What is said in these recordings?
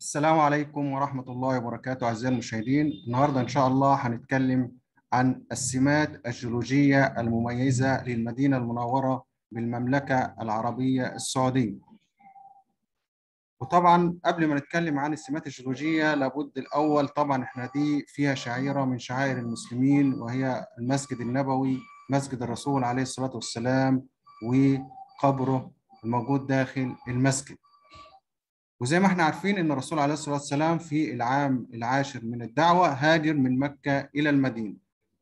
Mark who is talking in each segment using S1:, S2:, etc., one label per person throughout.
S1: السلام عليكم ورحمة الله وبركاته أعزائي المشاهدين النهاردة إن شاء الله هنتكلم عن السمات الجيولوجية المميزة للمدينة المنورة بالمملكة العربية السعودية وطبعا قبل ما نتكلم عن السمات الجيولوجية لابد الأول طبعا إحنا دي فيها شعيرة من شعائر المسلمين وهي المسجد النبوي مسجد الرسول عليه الصلاة والسلام وقبره الموجود داخل المسجد وزي ما احنا عارفين ان الرسول عليه الصلاه والسلام في العام العاشر من الدعوه هاجر من مكه الى المدينه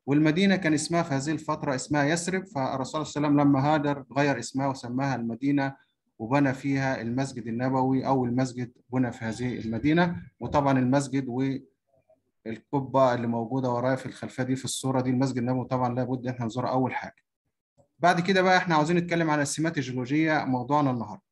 S1: والمدينه كان اسمها في هذه الفتره اسمها يثرب فالرسول عليه السلام لما هاجر غير اسمها وسماها المدينه وبنى فيها المسجد النبوي او المسجد بنى في هذه المدينه وطبعا المسجد والقبه اللي موجوده ورايا في الخلفيه دي في الصوره دي المسجد النبوي طبعا لابد ان احنا نزورها اول حاجه بعد كده بقى احنا عاوزين نتكلم عن السمات الجيولوجيه موضوعنا النهارده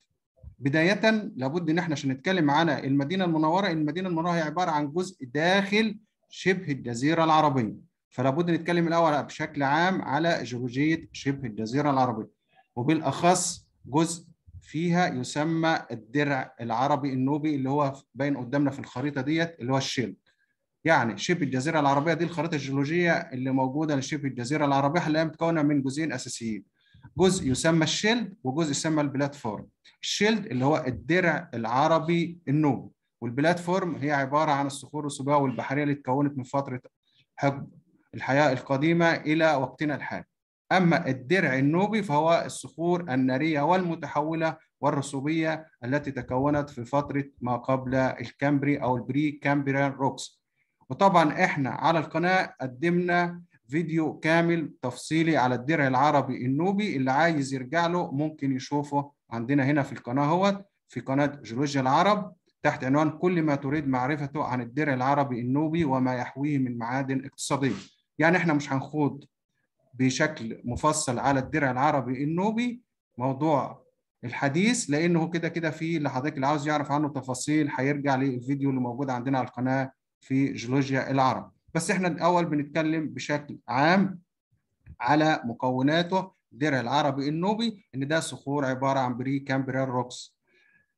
S1: بداية لابد ان احنا عشان نتكلم على المدينة المنورة، المدينة المنورة هي عبارة عن جزء داخل شبه الجزيرة العربية، فلابد نتكلم الأول بشكل عام على جيولوجية شبه الجزيرة العربية، وبالأخص جزء فيها يسمى الدرع العربي النوبي اللي هو باين قدامنا في الخريطة ديت اللي هو الشيل. يعني شبه الجزيرة العربية دي الخريطة الجيولوجية اللي موجودة لشبه الجزيرة العربية هي متكونة من جزئين أساسيين. جزء يسمى الشيلد وجزء يسمى البلاتفورم الشيلد اللي هو الدرع العربي النوم والبلاتفورم هي عباره عن الصخور والصباغ والبحريه اللي تكونت من فتره حقب الحياه القديمه الى وقتنا الحالي اما الدرع النوبي فهو الصخور الناريه والمتحوله والرسوبيه التي تكونت في فتره ما قبل الكامبري او البري كامبريان روكس وطبعا احنا على القناه قدمنا فيديو كامل تفصيلي على الدرع العربي النوبي اللي عايز يرجع له ممكن يشوفه عندنا هنا في القناه هوت في قناه جيولوجيا العرب تحت عنوان كل ما تريد معرفته عن الدرع العربي النوبي وما يحويه من معادن اقتصاديه. يعني احنا مش هنخوض بشكل مفصل على الدرع العربي النوبي موضوع الحديث لانه كده كده في اللي حضرتك اللي عاوز يعرف عنه تفاصيل هيرجع للفيديو اللي موجود عندنا على القناه في جيولوجيا العرب. بس احنا الاول بنتكلم بشكل عام على مكوناته الدرع العربي النوبي ان ده صخور عباره عن بري كامبريال روكس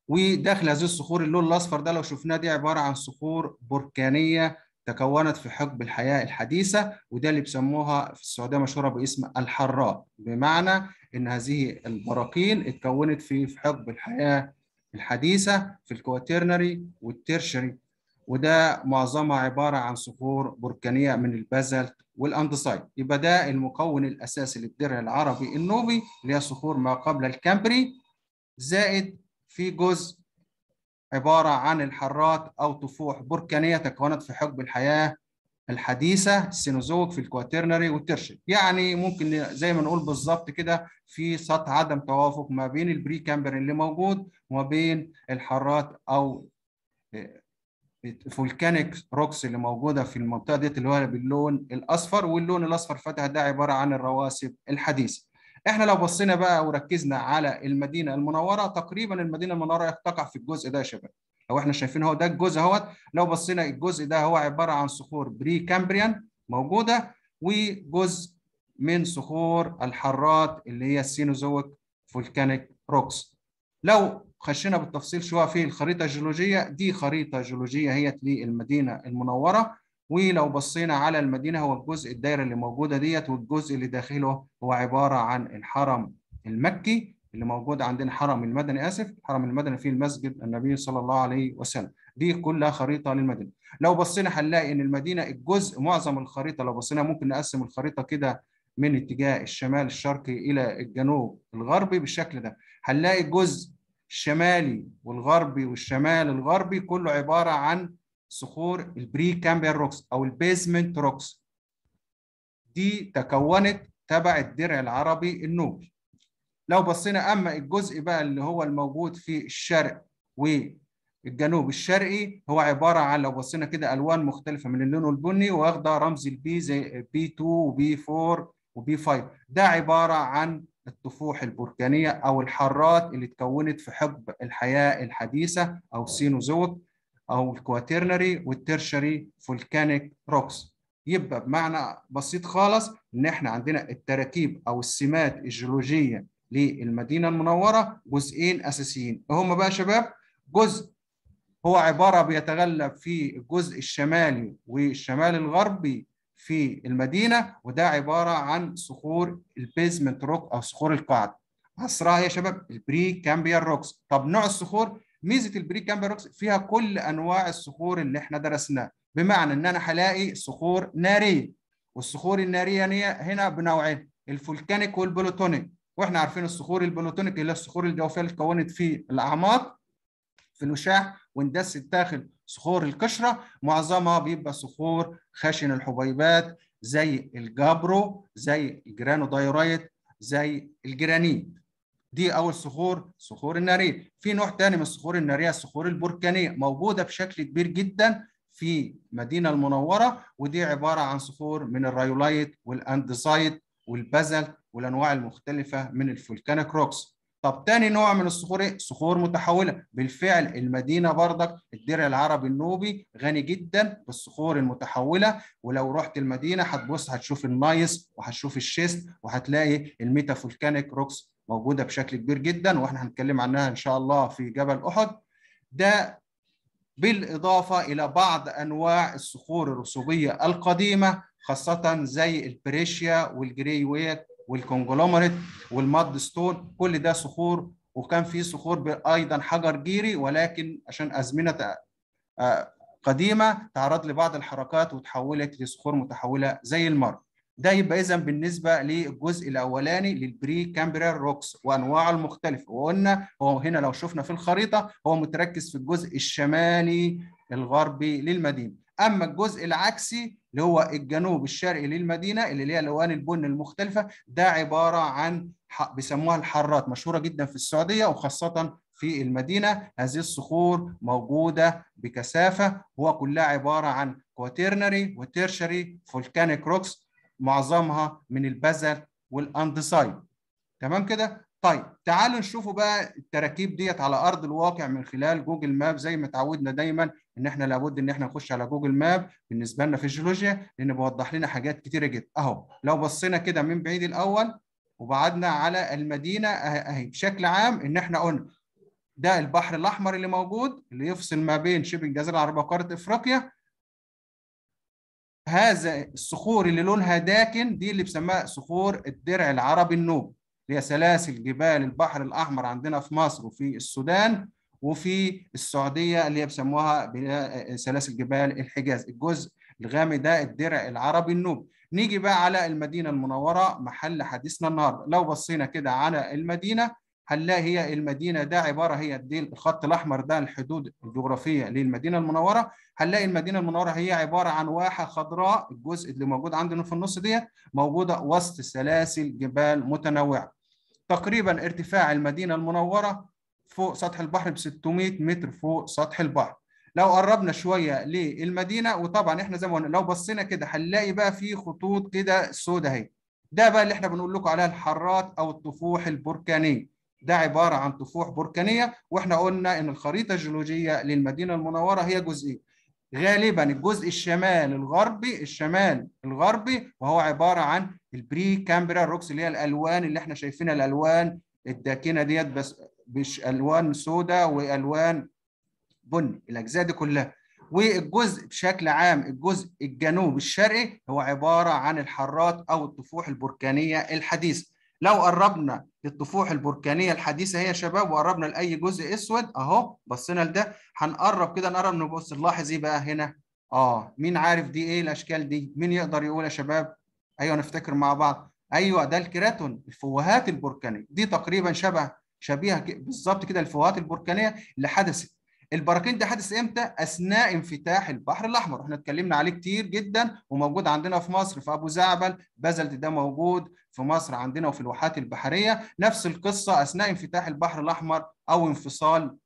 S1: وداخل هذه الصخور اللون الاصفر ده لو شفناه دي عباره عن صخور بركانيه تكونت في حقب الحياه الحديثه وده اللي بيسموها في السعوديه مشهوره باسم الحراء بمعنى ان هذه البراكين اتكونت في حقب الحياه الحديثه في الكواترنري والترشري وده معظمها عبارة عن صخور بركانية من البازلت والاندسايت يبقى ده المكون الأساسي للدرع العربي النوبي اللي هي صخور ما قبل الكامبري زائد في جزء عبارة عن الحرات أو طفوح بركانية تكونت في حقب الحياة الحديثة السينوزوك في الكواترنري والترشي يعني ممكن زي ما نقول بالظبط كده في سطح عدم توافق ما بين البري كامبري اللي موجود وما بين الحرات أو فولكانيك روكس اللي موجوده في المنطقه ديت اللي هو باللون الاصفر واللون الاصفر فاتح ده عباره عن الرواسب الحديثه احنا لو بصينا بقى وركزنا على المدينه المنوره تقريبا المدينه المنوره تقع في الجزء ده يا شباب لو احنا شايفين هو ده الجزء اهوت لو بصينا الجزء ده هو عباره عن صخور بري كامبريان موجوده وجزء من صخور الحارات اللي هي السينوزويك فولكانيك روكس لو خشينا بالتفصيل شويه في الخريطه الجيولوجيه دي خريطه جيولوجيه هي للمدينه المنوره ولو بصينا على المدينه هو الجزء الدايره اللي موجوده ديت والجزء اللي داخله هو عباره عن الحرم المكي اللي موجود عندنا حرم المدني اسف الحرم المدني فيه المسجد النبي صلى الله عليه وسلم دي كلها خريطه للمدينه لو بصينا هنلاقي ان المدينه الجزء معظم الخريطه لو بصينا ممكن نقسم الخريطه كده من اتجاه الشمال الشرقي الى الجنوب الغربي بالشكل ده هنلاقي جزء الشمالي والغربي والشمال الغربي كله عباره عن صخور البري كامبيان روكس او البيزمنت روكس دي تكونت تبع الدرع العربي النوبي لو بصينا اما الجزء بقى اللي هو الموجود في الشرق والجنوب الشرقي هو عباره عن لو بصينا كده الوان مختلفه من اللون البني واخده رمز البي زي بي 2 وبي 4 وبي 5 ده عباره عن الطفوح البركانية أو الحارات اللي اتكونت في حقب الحياة الحديثة أو سينوزوت أو الكواترنري والترشري فولكانيك روكس يبقى بمعنى بسيط خالص إن إحنا عندنا التراكيب أو السمات الجيولوجية للمدينة المنورة جزئين أساسيين هما بقى شباب جزء هو عبارة بيتغلب في الجزء الشمالي والشمال الغربي في المدينه وده عباره عن صخور البيزمنت روك او صخور القاعده عصرها يا شباب البري كامبيان روكس طب نوع الصخور ميزه البري كامبيان روكس فيها كل انواع الصخور اللي احنا درسناها بمعنى ان انا هلاقي صخور ناريه والصخور الناريه هنا بنوعين الفولكانيك والبلوتونيك واحنا عارفين الصخور البلوتونيك اللي هي الصخور الجوفيه اللي اتكونت في الاعماق في الوشاح واندست داخل صخور القشرة معظمها بيبقى صخور خشن الحبيبات زي الجابرو زي الجرانو الجرانودايورايت زي الجرانيت دي أول صخور صخور النارية في نوع تاني من الصخور النارية الصخور البركانية موجودة بشكل كبير جدا في المدينة المنورة ودي عبارة عن صخور من الرايولايت والأندسايت والبازلت والأنواع المختلفة من الفولكانيك روكس طب تاني نوع من الصخور ايه؟ صخور متحولة بالفعل المدينة بردك الدرع العربي النوبي غني جدا بالصخور المتحولة ولو رحت المدينة هتبص هتشوف النايس وهتشوف الشيست وهتلاقي الميتافولكانيك روكس موجودة بشكل كبير جدا واحنا هنتكلم عنها ان شاء الله في جبل احد ده بالإضافة إلى بعض أنواع الصخور الرسوبية القديمة خاصة زي البريشيا والجري ويت والكونجلومريت والماد ستون كل ده صخور وكان في صخور ايضا حجر جيري ولكن عشان ازمنه آه، قديمه تعرض لبعض الحركات وتحولت لصخور متحوله زي المر ده يبقى اذا بالنسبه للجزء الاولاني للبري كامبريال روكس وانواعه المختلفه وقلنا هو هنا لو شفنا في الخريطه هو متركز في الجزء الشمالي الغربي للمدينه اما الجزء العكسي اللي هو الجنوب الشرقي للمدينه اللي ليها الوان البن المختلفه ده عباره عن بيسموها الحارات مشهوره جدا في السعوديه وخاصه في المدينه هذه الصخور موجوده بكثافه هو كلها عباره عن كواترنري وتيرشري فولكانيك روكس معظمها من البزل والاندسايد تمام كده طيب تعالوا نشوفوا بقى التراكيب ديت على ارض الواقع من خلال جوجل ماب زي ما اتعودنا دايما ان احنا لابد ان احنا نخش على جوجل ماب بالنسبه لنا في الجيولوجيا لان بيوضح لنا حاجات كتيره جدا اهو لو بصينا كده من بعيد الاول وبعدنا على المدينه أه-، اهي بشكل عام ان احنا قلنا ده البحر الاحمر اللي موجود اللي يفصل ما بين شبه الجزيره العربيه وقاره افريقيا هذا الصخور اللي لونها داكن دي اللي بسماها صخور الدرع العربي النوبي هي سلاسل جبال البحر الأحمر عندنا في مصر وفي السودان وفي السعودية اللي هي بيسموها سلاسل جبال الحجاز الجزء الغامي ده الدرع العربي النوب نيجي بقى على المدينة المنورة محل حديثنا النهاردة لو بصينا كده على المدينة هنلاقي هي المدينة ده عبارة هي دي الخط الأحمر ده الحدود الجغرافية للمدينة المنورة هنلاقي المدينة المنورة هي عبارة عن واحة خضراء الجزء اللي موجود عندنا في النص ديت موجودة وسط سلاسل جبال متنوعة تقريبا ارتفاع المدينة المنورة فوق سطح البحر ب 600 متر فوق سطح البحر لو قربنا شويه للمدينه وطبعا احنا زي ما قلنا لو بصينا كده هنلاقي بقى في خطوط كده سودة اهي ده بقى اللي احنا بنقول لكم عليها الحارات او الطفوح البركانيه ده عباره عن طفوح بركانيه واحنا قلنا ان الخريطه الجيولوجيه للمدينه المنوره هي جزئين غالبا الجزء الشمال الغربي الشمال الغربي وهو عباره عن البري كامبرا روكس اللي هي الالوان اللي احنا شايفينها الالوان الداكنه ديت بس مش الوان سوداء والوان بني الاجزاء دي كلها والجزء بشكل عام الجزء الجنوب الشرقي هو عباره عن الحارات او الطفوح البركانيه الحديثه لو قربنا للطفوح البركانيه الحديثه هي يا شباب وقربنا لاي جزء اسود اهو بصينا لده هنقرب كده نقرب نبص نلاحظ ايه بقى هنا اه مين عارف دي ايه الاشكال دي مين يقدر يقول يا شباب ايوه نفتكر مع بعض ايوه ده الكراتون الفوهات البركانيه دي تقريبا شبه شبيهه بالظبط كده الفوهات البركانيه اللي حدثت البراكين دي حدث امتى؟ اثناء انفتاح البحر الاحمر، احنا اتكلمنا عليه كتير جدا وموجود عندنا في مصر في ابو زعبل، بازلت ده موجود في مصر عندنا وفي الواحات البحريه، نفس القصه اثناء انفتاح البحر الاحمر او انفصال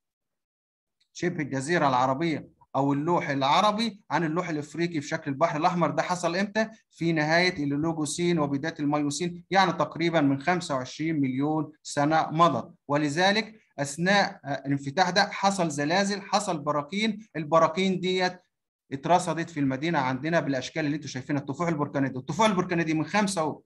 S1: شبه الجزيره العربيه او اللوح العربي عن اللوح الافريقي في شكل البحر الاحمر ده حصل امتى؟ في نهايه اللوجوسين وبدايه الميوسين، يعني تقريبا من 25 مليون سنه مضت، ولذلك اثناء آه، الانفتاح ده حصل زلازل حصل براكين البراكين ديت اترصدت في المدينه عندنا بالاشكال اللي انتم شايفينها التفاح الطفوع البركانيه دي من 25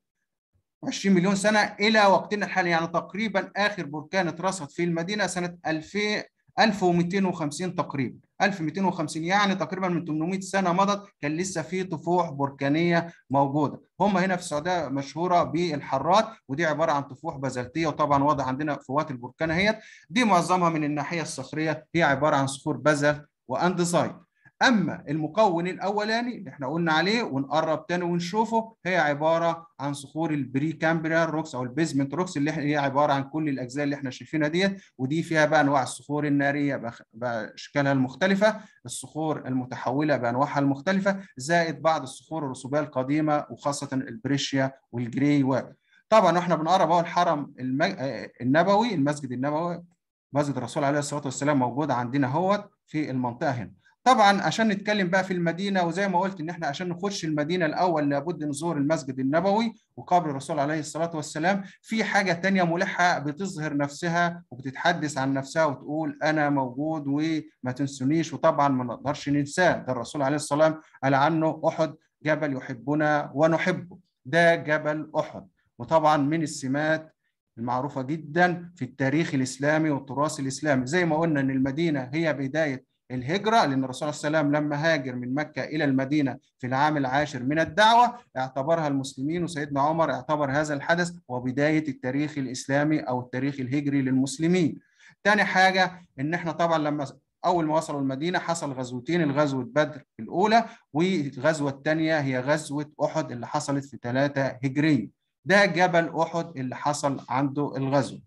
S1: مليون سنه الى وقتنا الحالي يعني تقريبا اخر بركان اترصد في المدينه سنه 2000 1250 تقريبا 1250 يعني تقريبا من 800 سنه مضت كان لسه في طفوح بركانيه موجوده هم هنا في السعوديه مشهوره بالحرات ودي عباره عن طفوح بازلتيه وطبعا واضح عندنا فوات البركان اهيت دي معظمها من الناحيه الصخريه هي عباره عن صخور بازلت واندزايت اما المكون الاولاني اللي احنا قلنا عليه ونقرب تاني ونشوفه هي عباره عن صخور البري كامبريال روكس او البيزمنت روكس اللي هي عباره عن كل الاجزاء اللي احنا شايفينها ديت ودي فيها بقى انواع الصخور الناريه باشكالها المختلفه الصخور المتحوله بانواعها المختلفه زائد بعض الصخور الرسوبيه القديمه وخاصه البريشيا والجري و طبعا واحنا بنقرب اهو الحرم المج... آه، النبوي المسجد النبوي مسجد الرسول عليه الصلاه والسلام موجود عندنا اهوت في المنطقه هنا طبعا عشان نتكلم بقى في المدينه وزي ما قلت ان احنا عشان نخش المدينه الاول لابد نزور المسجد النبوي وقبر الرسول عليه الصلاه والسلام في حاجه تانية ملحه بتظهر نفسها وبتتحدث عن نفسها وتقول انا موجود وما تنسونيش وطبعا ما نقدرش ننساه ده الرسول عليه السلام قال عنه احد جبل يحبنا ونحبه ده جبل احد وطبعا من السمات المعروفه جدا في التاريخ الاسلامي والتراث الاسلامي زي ما قلنا ان المدينه هي بدايه الهجرة لأن الرسول صلى الله عليه وسلم لما هاجر من مكة إلى المدينة في العام العاشر من الدعوة اعتبرها المسلمين وسيدنا عمر اعتبر هذا الحدث وبداية التاريخ الإسلامي أو التاريخ الهجري للمسلمين تاني حاجة إن إحنا طبعا لما أول ما وصلوا المدينة حصل غزوتين الغزوة بدر الأولى والغزوة الثانية هي غزوة أحد اللي حصلت في ثلاثة هجري ده جبل أحد اللي حصل عنده الغزو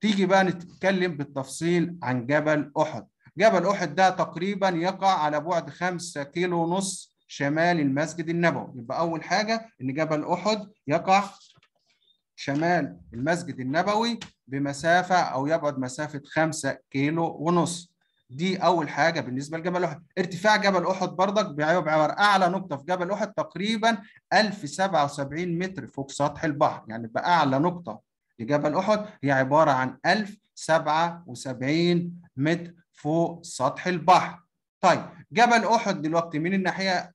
S1: تيجي بقى نتكلم بالتفصيل عن جبل أحد جبل أحد ده تقريبا يقع على بعد 5 كيلو ونص شمال المسجد النبوي يبقى أول حاجة إن جبل أحد يقع شمال المسجد النبوي بمسافة أو يبعد مسافة 5 كيلو ونص دي أول حاجة بالنسبة لجبل أحد ارتفاع جبل أحد برضك بيعتبر أعلى نقطة في جبل أحد تقريبا 1077 متر فوق سطح البحر يعني بقى أعلى نقطة لجبل أحد هي عبارة عن 1077 متر فوق سطح البحر طيب جبل احد دلوقتي من الناحيه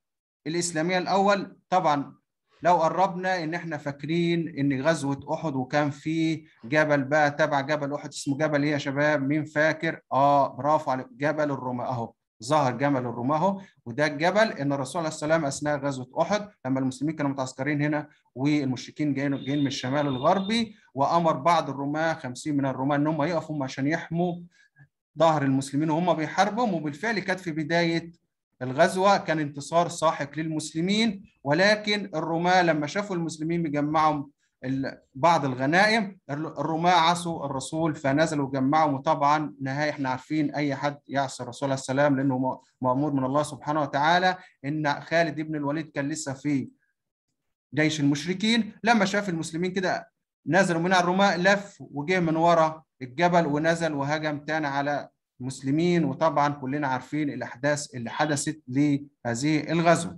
S1: الاسلاميه الاول طبعا لو قربنا ان احنا فاكرين ان غزوه احد وكان في جبل بقى تبع جبل احد اسمه جبل ايه يا شباب مين فاكر اه برافو على جبل الرماه اهو ظهر جبل الرماه اهو وده الجبل ان الرسول عليه السلام اثناء غزوه احد لما المسلمين كانوا متعسكرين هنا والمشركين جايين جايين من الشمال الغربي وامر بعض الرماه 50 من الرماه ان هم يقفوا عشان يحموا ظهر المسلمين وهم بيحاربهم وبالفعل كانت في بداية الغزوة كان انتصار ساحق للمسلمين ولكن الرماة لما شافوا المسلمين بيجمعهم بعض الغنائم الرماة عصوا الرسول فنزلوا وجمعوا وطبعا نهاية احنا عارفين أي حد يعصي الرسول عليه السلام لأنه مأمور من الله سبحانه وتعالى إن خالد بن الوليد كان لسه في جيش المشركين لما شاف المسلمين كده نزلوا من الرماة لف وجه من ورا الجبل ونزل وهجم تاني على المسلمين وطبعا كلنا عارفين الاحداث اللي حدثت لهذه الغزو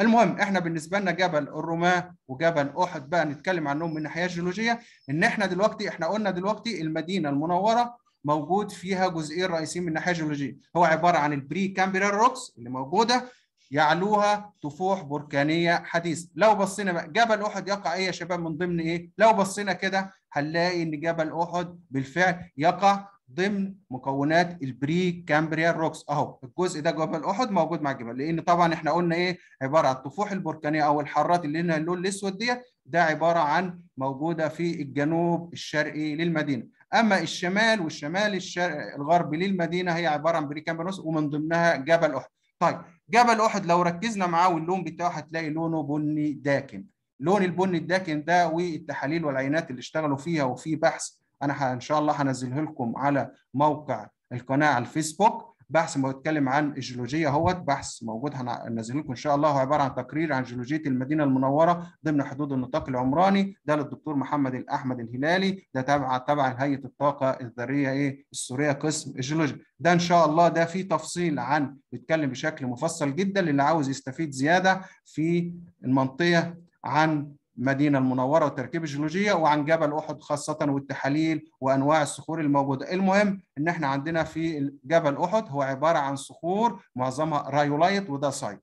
S1: المهم احنا بالنسبه لنا جبل الرماه وجبل احد بقى نتكلم عنهم من ناحيه جيولوجيه ان احنا دلوقتي احنا قلنا دلوقتي المدينه المنوره موجود فيها جزئين رئيسيين من ناحيه جيولوجيه هو عباره عن البري كامبريان روكس اللي موجوده يعلوها طفوح بركانيه حديثه لو بصينا بقى جبل احد يقع ايه يا شباب من ضمن ايه لو بصينا كده هنلاقي ان جبل احد بالفعل يقع ضمن مكونات البري كامبريال روكس اهو الجزء ده جبل احد موجود مع الجبل لان طبعا احنا قلنا ايه عباره عن الطفوح البركانيه او الحارات اللي لنا اللون الاسود ديت ده عباره عن موجوده في الجنوب الشرقي للمدينه اما الشمال والشمال الشرق الغربي للمدينه هي عباره عن بري كامبريال روكس ومن ضمنها جبل احد طيب جبل احد لو ركزنا معاه واللون بتاعه هتلاقي لونه بني داكن لون البني الداكن ده والتحاليل والعينات اللي اشتغلوا فيها وفي بحث انا ان شاء الله هنزله لكم على موقع القناه على الفيسبوك بحث بيتكلم عن الجيولوجيا اهوت بحث موجود هننزله لكم ان شاء الله هو عباره عن تقرير عن جيولوجيه المدينه المنوره ضمن حدود النطاق العمراني ده للدكتور محمد الاحمد الهلالي ده تابع تبع هيئه الطاقه الذريه ايه السوريه قسم الجيولوجيا ده ان شاء الله ده فيه تفصيل عن بيتكلم بشكل مفصل جدا للي عاوز يستفيد زياده في المنطقه عن المدينة المنورة والتركيبة الجيولوجية وعن جبل أحد خاصة والتحاليل وأنواع الصخور الموجودة المهم إن إحنا عندنا في جبل أحد هو عبارة عن صخور معظمها رايولايت وده سايت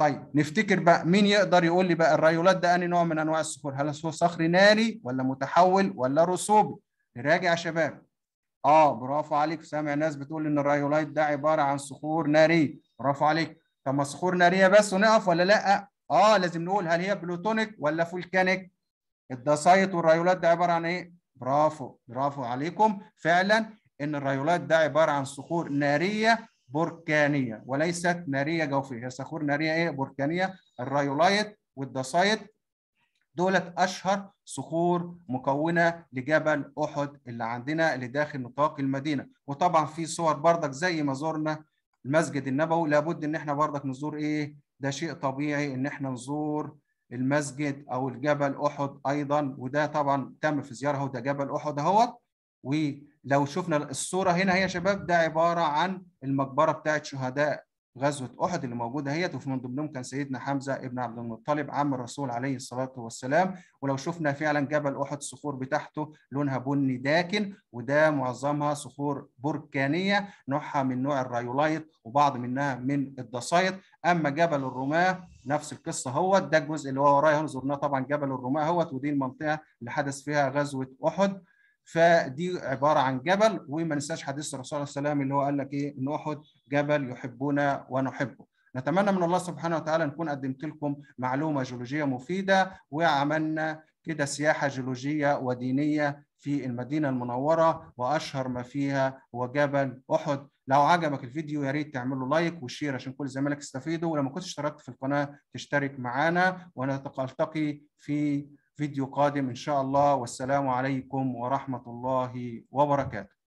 S1: طيب نفتكر بقى مين يقدر يقول لي بقى الرايولات ده أنهي نوع من أنواع الصخور هل هو صخري ناري ولا متحول ولا رسوبي نراجع يا شباب اه برافو عليك سامع ناس بتقول ان الرايولايت ده عباره عن صخور ناريه برافو عليك طب ما صخور ناريه بس ونقف ولا لا اه لازم نقول هل هي بلوتونيك ولا فولكانيك الدسايت والرايولات ده عباره عن ايه برافو برافو عليكم فعلا ان الرايولات ده عباره عن صخور ناريه بركانيه وليست ناريه جوفيه هي صخور ناريه ايه بركانيه الرايولايت والدسايت دولت اشهر صخور مكونه لجبل احد اللي عندنا اللي داخل نطاق المدينه وطبعا في صور بردك زي ما زرنا المسجد النبوي لابد ان احنا بردك نزور ايه ده شيء طبيعي ان احنا نزور المسجد او الجبل احد ايضا وده طبعا تم في زياره ده جبل احد اهوت ولو شفنا الصوره هنا هي يا شباب ده عباره عن المقبره بتاعت شهداء غزوه احد اللي موجوده هي من ضمنهم كان سيدنا حمزه ابن عبد المطلب عم الرسول عليه الصلاه والسلام ولو شفنا فعلا جبل احد الصخور بتاعته لونها بني داكن وده معظمها صخور بركانيه نوعها من نوع الرايولايت وبعض منها من الدسايط اما جبل الرماه نفس القصه هو ده الجزء اللي هو ورايا زرناه طبعا جبل الرماه هوت ودي المنطقه اللي حدث فيها غزوه احد فدي عباره عن جبل وما ننساش حديث الرسول صلى الله عليه وسلم اللي هو قال لك ايه ان احد جبل يحبنا ونحبه نتمنى من الله سبحانه وتعالى نكون قدمت لكم معلومه جيولوجيه مفيده وعملنا كده سياحه جيولوجيه ودينيه في المدينه المنوره واشهر ما فيها هو جبل احد لو عجبك الفيديو يا ريت تعمل له لايك وشير عشان كل زمالك يستفيدوا ولو ما كنتش اشتركت في القناه تشترك معانا ونلتقي في فيديو قادم إن شاء الله والسلام عليكم ورحمة الله وبركاته